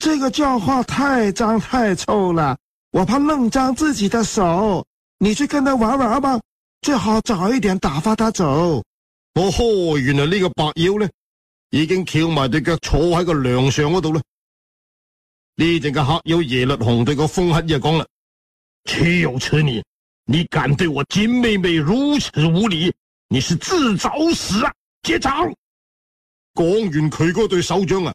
这个叫化太脏太臭了，我怕弄脏自己的手。你去跟他玩玩吧，最好早一点打发他走。哦呵，原来呢个白妖呢，已经翘埋对脚坐喺个梁上嗰度啦。呢阵嘅黑妖耶律红对个风黑日讲啦：岂有此理！你敢对我金妹妹如此无礼？你是自找死啊！接走。讲完佢嗰对手掌啊。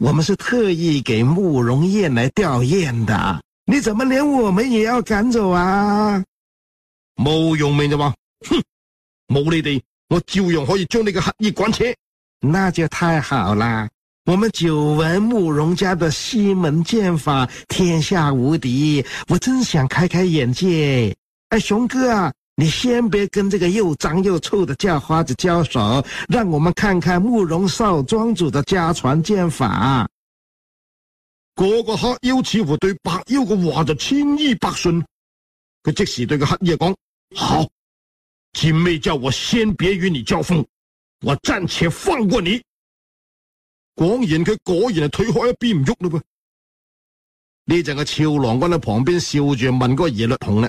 我们是特意给慕容燕来吊唁的，你怎么连我们也要赶走啊？慕容明就话，哼，冇你哋，我照样可以将你个黑衣赶走，那就太好啦！我们久闻慕容家的西门剑法天下无敌，我真想开开眼界。哎，雄哥。啊，你先别跟这个又脏又臭的叫花子交手，让我们看看慕容少庄主的家传剑法。嗰个黑妖似乎对白妖嘅话就千依百顺，佢即时对个黑妖讲：好，姐妹叫我先别与你交锋，我暂且放过你。果然佢果然系退开一边唔喐嘞噃。呢阵个俏郎君喺旁边笑住问嗰个耶律红啦。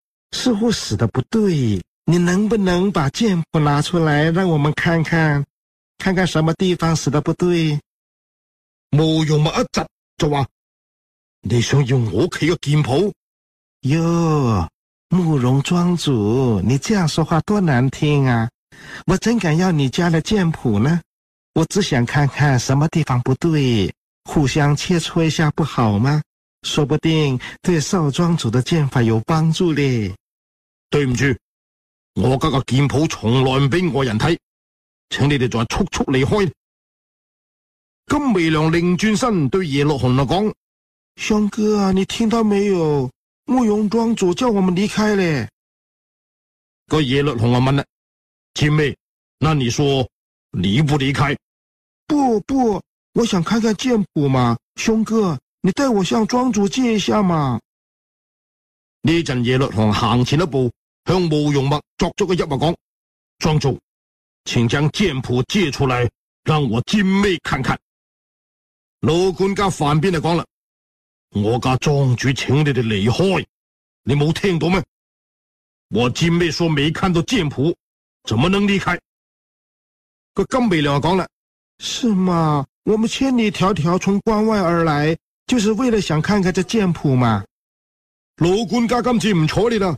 似乎死的不对，你能不能把剑谱拿出来让我们看看？看看什么地方死的不对。慕容物一窒，就话：你想用我屋企个剑谱？哟，慕容庄主，你这样说话多难听啊！我怎敢要你家的剑谱呢？我只想看看什么地方不对，互相切磋一下不好吗？说不定对少庄主的剑法有帮助嘞。对唔住，我家个剑谱从来唔俾外人睇，请你哋仲系速速离开。金微良拧转身对耶乐红啊讲：，兄哥啊，你听到没有？慕容庄主叫我们离开咧。个耶乐红啊问啦：，天妹，那你说离不离开？不不，我想看看剑谱嘛。兄哥，你带我向庄主借一下嘛。呢阵耶律红行前一步。向慕容墨作足个一物讲。庄主，请将剑谱借出来，让我金妹看看。老管家范边就讲啦：“我家庄主，请你哋离开，你冇听到咩？”我金妹说：“未看到剑谱，怎么能离开？”个金梅娘讲啦：“是嘛？我们千里迢迢从关外而来，就是为了想看看这剑谱嘛。”老管家今次唔睬你啦。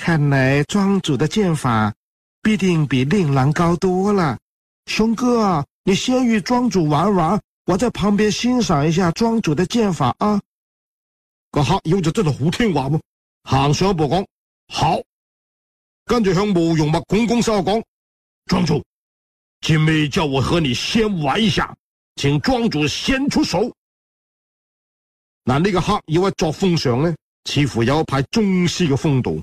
看来庄主的剑法必定比令郎高多了。熊哥，你先与庄主玩玩，我在旁边欣赏一下庄主的剑法啊。个黑妖就真系好听话嘛，行上一步讲好，跟住向慕容物公公手讲，庄主，今妹叫我和你先玩一下，请庄主先出手。嗱，呢个黑妖喺作风上呢，似乎有一派宗师嘅风度。